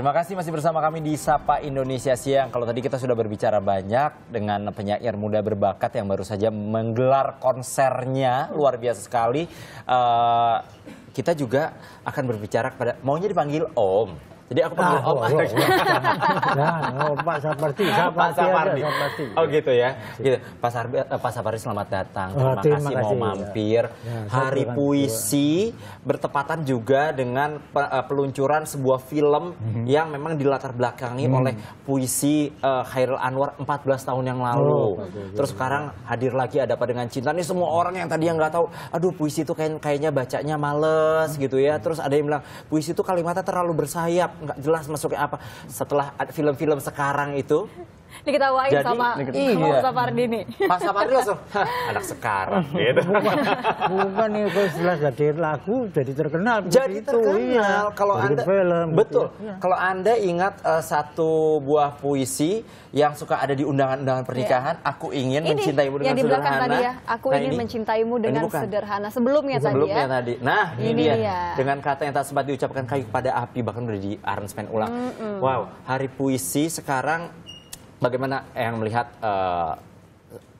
Terima kasih masih bersama kami di Sapa Indonesia Siang. Kalau tadi kita sudah berbicara banyak dengan penyair muda berbakat yang baru saja menggelar konsernya luar biasa sekali. Uh, kita juga akan berbicara kepada maunya dipanggil Om. Jadi aku panggil ah, nah, Opa. Oh, Pak Sapardi, Oh gitu ya. Nah, gitu. Pak, Sarbi, eh, Pak Sapardi selamat datang. Ah, terima, terima kasih, kasih mau iya. mampir. Ya, Hari Puisi juga. bertepatan juga dengan eh, peluncuran sebuah film hmm. yang memang dilatar belakangi hmm. oleh puisi uh, Khairul Anwar 14 tahun yang lalu. Oh, Terus sekarang hadir lagi ada apa dengan cinta Ini semua orang yang tadi yang nggak tahu, aduh puisi itu kayak kayaknya bacanya males gitu ya. Terus ada yang bilang puisi itu kalimatnya terlalu bersayap nggak jelas masuknya apa. Setelah film-film sekarang itu diketawain Jadi, sama diketawain. sama iya. Sapardi nih. Pak Sapardi langsung anak sekarang hmm. gitu. Bukan, bukan nih setelah jadi lagu jadi terkenal. Jadi itu, terkenal iya. kalau jadi Anda film, gitu. betul. Gitu. Kalau Anda ingat uh, satu buah puisi yang suka ada di undangan-undangan pernikahan, yeah. aku ingin Ini, mencintaimu dengan di belakang sederhana. Tadi ya. Aku nah, ingin ini, mencintaimu nah, dengan ini bukan. sederhana. Sebelumnya, Sebelumnya tadi ya. tadi. Nah, ini, ini dia. dia. Dengan kata yang tak sempat diucapkan kayu pada api bahkan udah di arrangement ulang. Mm -mm. Wow, hari puisi sekarang bagaimana yang melihat eh,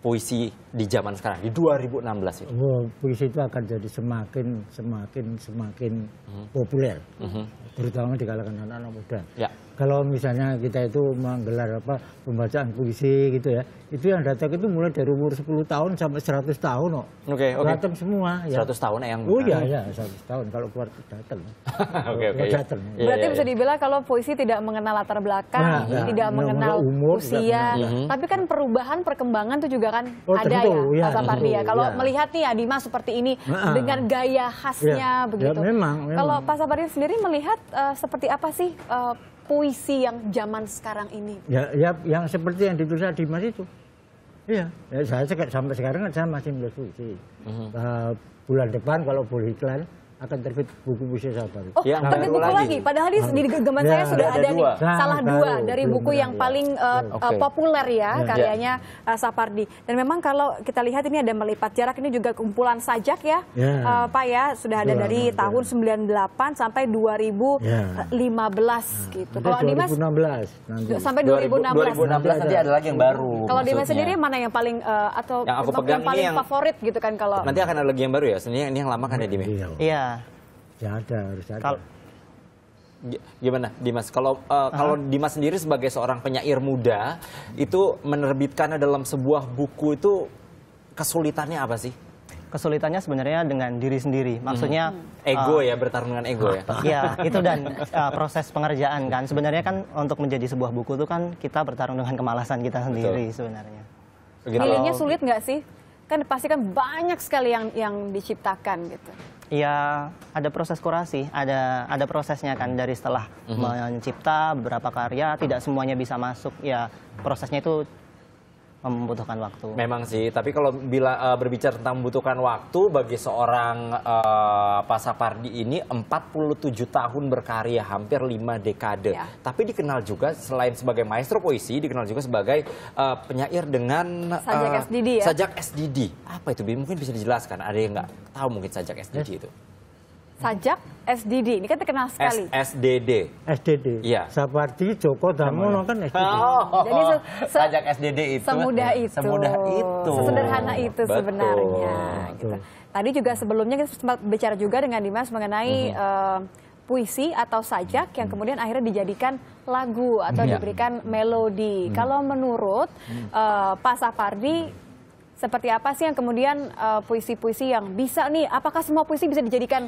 puisi di zaman sekarang di 2016 itu? Oh, puisi itu akan jadi semakin semakin semakin hmm. populer, hmm. terutama di kalangan anak-anak muda. Ya. Kalau misalnya kita itu menggelar apa pembacaan puisi gitu ya, itu yang datang itu mulai dari umur 10 tahun sampai 100 tahun, oh. Oke, okay, oke. Okay. Datang semua. Ya. 100 tahun yang. Oh iya, iya, 100 tahun kalau keluar datang. Oke, oke. Datang. Iya, Berarti ya, bisa iya. dibilang kalau puisi tidak mengenal latar belakang, nah, nah. tidak mengenal umur, usia. Tidak mengenal. Mhm. Tapi kan perubahan perkembangan itu juga kan oh, ada tentu, ya, iya, iya, Pak Sapardi ya. Kalau ya. melihat nih ya seperti ini nah, dengan gaya khasnya iya. ya, begitu. Ya, memang, memang. Kalau Pak Sapardi sendiri melihat uh, seperti apa sih uh, puisi yang zaman sekarang ini? Ya, ya yang seperti yang ditulis Dimas itu. Iya, ya, saya sampai sekarang kan saya masih menulis puisi. Uh -huh. uh, bulan depan kalau boleh iklan, akan terbit oh, ya. nah, buku puisi saya baru. Oh, yang terbit buku lagi. lagi. Padahal di, ah. di gambar ya, saya sudah ada, ada dua. nih salah dua dari dari buku yang ya. paling uh, eh, okay. Eh, populer ya, ya. karyanya uh, Sapardi. Dan memang kalau kita lihat ini ada melipat jarak ini juga kumpulan sajak ya, ya. Uh, Pak ya, sudah ada ya, dari ya. tahun 98 sampai 2015 ya. gitu. Kalau Dimas 2016 nanti. sampai 2016. 2016 nanti ada lagi yang baru. Kalau Dimas sendiri mana yang paling uh, atau yang, aku pegang yang paling yang, favorit gitu kan kalau Nanti akan ada lagi yang baru ya. Sebenarnya ini yang lama kan ya Dimas. Ya? Iya. iya. Ya ada, harus ada. Kal gimana Dimas kalau uh, kalau Dimas sendiri sebagai seorang penyair muda itu menerbitkannya dalam sebuah buku itu kesulitannya apa sih kesulitannya sebenarnya dengan diri sendiri. Hmm. Maksudnya hmm. ego eh, ya bertarung dengan ego ya. Iya, itu dan uh, proses pengerjaan kan. Sebenarnya kan untuk menjadi sebuah buku itu kan kita bertarung dengan kemalasan kita sendiri Betul. sebenarnya. Milihnya sulit nggak sih kan pasti kan banyak sekali yang yang diciptakan gitu. Iya, ada proses kurasi, ada ada prosesnya kan dari setelah mm -hmm. mencipta berapa karya, tidak semuanya bisa masuk. Ya, prosesnya itu membutuhkan waktu. Memang sih, tapi kalau bila uh, berbicara tentang membutuhkan waktu bagi seorang uh, Pak Sapardi ini 47 tahun berkarya, hampir 5 dekade. Ya. Tapi dikenal juga selain sebagai maestro puisi, dikenal juga sebagai uh, penyair dengan sajak uh, SDD ya. Sajak SDD. Apa itu? Mungkin bisa dijelaskan, ada yang nggak tahu mungkin sajak SDD hmm. Ya. itu sajak SDD ini kan terkenal sekali. SDD. SDD. Iya. Sapardi Joko Damono kan SDD. Oh, Jadi se se sajak SDD itu semudah itu. Semudah itu. Sesederhana itu Betul. sebenarnya gitu. Tadi juga sebelumnya kita sempat bicara juga dengan Dimas mengenai mm -hmm. uh, puisi atau sajak yang mm-hmm. kemudian akhirnya dijadikan lagu atau ya. diberikan melodi. Hmm. Kalau menurut hmm. uh, Pak Sapardi, seperti apa sih yang kemudian eh, puisi-puisi uh, yang bisa nih? Apakah semua puisi bisa dijadikan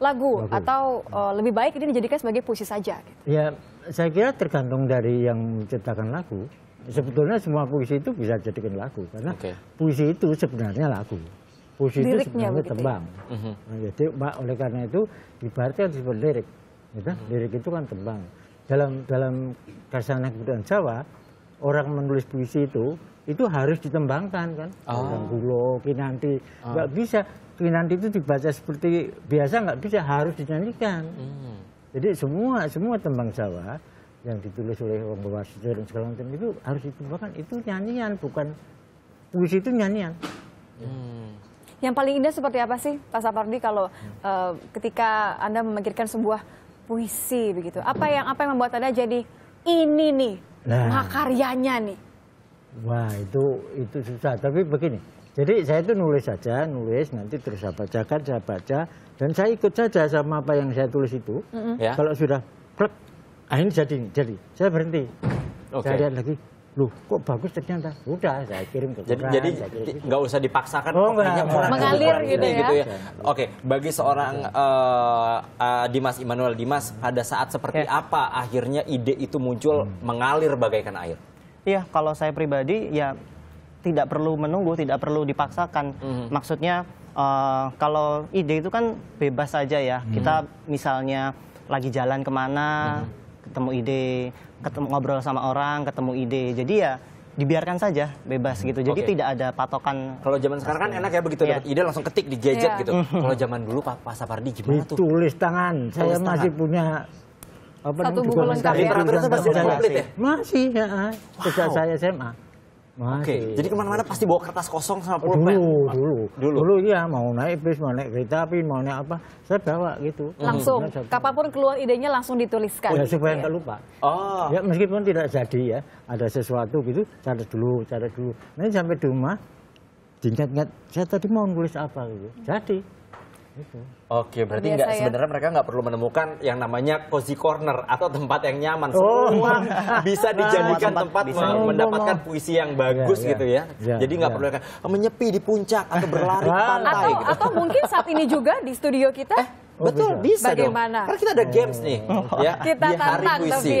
lagu, lagu. atau uh, lebih baik ini dijadikan sebagai puisi saja? Gitu? Ya, saya kira tergantung dari yang menciptakan lagu. Sebetulnya semua puisi itu bisa jadikan lagu karena okay. puisi itu sebenarnya lagu. Puisi Liriknya itu sebenarnya ya? tembang. Uh mhm. -huh. nah, jadi oleh karena itu ibaratnya sebagai lirik. Gitu? Uh mhm. -huh. Lirik itu kan tembang. Dalam dalam kasana kebudayaan Jawa orang menulis puisi itu itu harus ditembangkan kan ah. orang oh. gulo kinanti ah. nggak oh. bisa kinanti itu dibaca seperti biasa nggak bisa harus dinyanyikan hmm. jadi semua semua tembang Jawa yang ditulis oleh Wong Bawasito dan segala macam itu harus ditembangkan itu nyanyian bukan puisi itu nyanyian hmm. Yang paling indah seperti apa sih Pak Sapardi kalau hmm. uh, ketika Anda memikirkan sebuah puisi begitu? Apa yang apa yang membuat Anda jadi ini nih nah, makaryanya nih wah itu itu susah tapi begini jadi saya itu nulis saja nulis nanti terus saya baca kan saya baca dan saya ikut saja sama apa yang saya tulis itu mm -hmm. ya. kalau sudah plek akhirnya jadi jadi saya berhenti okay. saya lihat lagi Loh, kok bagus ternyata. Udah, saya kirim ke Jadi, jadi nggak usah dipaksakan. Oh, enggak, enggak, mengalir gitu ya. Gitu ya. Oke, bagi seorang uh, uh, Dimas Immanuel Dimas, pada saat seperti ya. apa akhirnya ide itu muncul hmm. mengalir bagaikan air? Iya, kalau saya pribadi ya tidak perlu menunggu, tidak perlu dipaksakan. Hmm. Maksudnya uh, kalau ide itu kan bebas saja ya. Hmm. Kita misalnya lagi jalan kemana, hmm. ketemu ide ketemu ngobrol sama orang, ketemu ide. Jadi ya dibiarkan saja bebas gitu. Jadi okay. tidak ada patokan. Kalau zaman sekarang kan enak ya begitu yeah. ide langsung ketik di gadget yeah. gitu. Mhm. Kalau zaman dulu Pak, Pak Sapardi gimana tuh? Ditulis tangan. Saya Tulis masih tangan. punya apa Satu buku lengkap ya. Literatur itu masih komplit ya? Masih, ya. Wow. Sejak saya SMA. Masih. Oke, jadi kemana-mana pasti bawa kertas kosong sama pulpen. Dulu, dulu, dulu, dulu iya mau naik bis, mau naik kereta api, mau naik apa, saya bawa gitu. Mhm. Langsung, hmm. kapanpun keluar idenya langsung dituliskan. Ya supaya nggak lupa. Oh. Ya meskipun tidak jadi ya, ada sesuatu gitu, cari dulu, cari dulu. Nanti sampai di rumah, diingat-ingat, saya tadi mau nulis apa gitu, jadi. Gitu. Oke, berarti nggak ya. sebenarnya mereka nggak perlu menemukan yang namanya cozy corner atau tempat yang nyaman. Oh. Semua bisa dijadikan tempat, tempat bisa. Oh, mendapatkan puisi yang bagus ya, ya, gitu ya. ya Jadi nggak ya. perlu oh, menyepi di puncak atau berlari di ah. pantai. Atau, gitu. atau mungkin saat ini juga di studio kita. Eh, betul bisa, bisa Bagaimana? dong. Karena kita ada games nih. ya, kita di hari puisi.